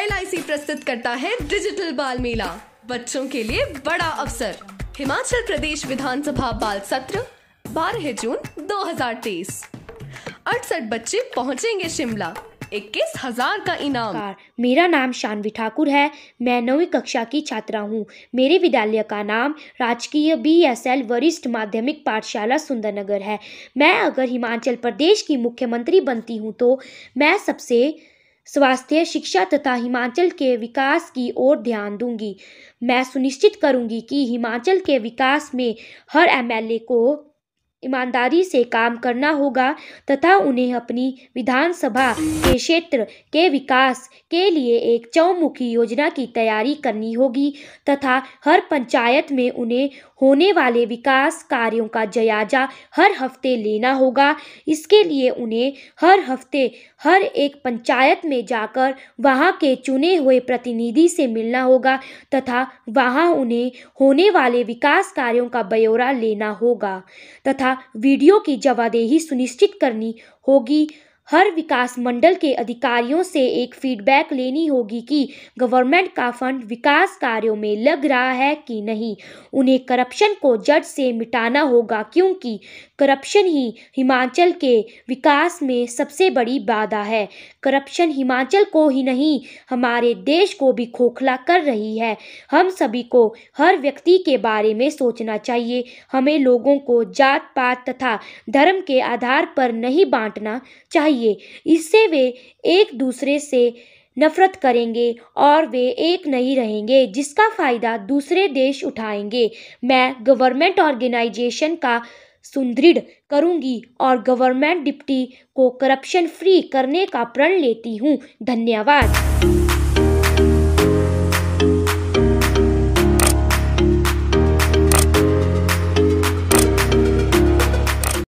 L प्रस्तुत करता है डिजिटल बाल मेला बच्चों के लिए बड़ा अवसर हिमाचल प्रदेश विधानसभा बाल सत्र 12 जून 2023 अड़सठ बच्चे पहुंचेंगे शिमला इक्कीस हजार का इनाम मेरा नाम शानवी ठाकुर है मैं नौवीं कक्षा की छात्रा हूँ मेरे विद्यालय का नाम राजकीय बी एस एल वरिष्ठ माध्यमिक पाठशाला सुंदरनगर है मैं अगर हिमाचल प्रदेश की मुख्यमंत्री बनती हूँ तो मैं सबसे स्वास्थ्य शिक्षा तथा हिमाचल के विकास की ओर ध्यान दूंगी मैं सुनिश्चित करूंगी कि हिमाचल के विकास में हर एमएलए को ईमानदारी से काम करना होगा तथा उन्हें अपनी विधानसभा के क्षेत्र के विकास के लिए एक चौमुखी योजना की तैयारी करनी होगी तथा हर पंचायत में उन्हें होने वाले विकास कार्यों का जायजा हर हफ्ते लेना होगा इसके लिए उन्हें हर हफ्ते हर एक पंचायत में जाकर वहां के चुने हुए प्रतिनिधि से मिलना होगा तथा वहां उन्हें होने वाले विकास कार्यों का ब्यौरा लेना होगा तथा तथा वीडियो की जवादेही सुनिश्चित करनी होगी हर विकास मंडल के अधिकारियों से एक फीडबैक लेनी होगी कि गवर्नमेंट का फंड विकास कार्यों में लग रहा है कि नहीं उन्हें करप्शन को जड़ से मिटाना होगा क्योंकि करप्शन ही हिमाचल के विकास में सबसे बड़ी बाधा है करप्शन हिमाचल को ही नहीं हमारे देश को भी खोखला कर रही है हम सभी को हर व्यक्ति के बारे में सोचना चाहिए हमें लोगों को जात पात तथा धर्म के आधार पर नहीं बांटना चाहिए चाहिए इससे वे एक दूसरे से नफरत करेंगे और वे एक नहीं रहेंगे जिसका फ़ायदा दूसरे देश उठाएंगे मैं गवर्नमेंट ऑर्गेनाइजेशन का सुदृढ़ करूंगी और गवर्नमेंट डिप्टी को करप्शन फ्री करने का प्रण लेती हूँ धन्यवाद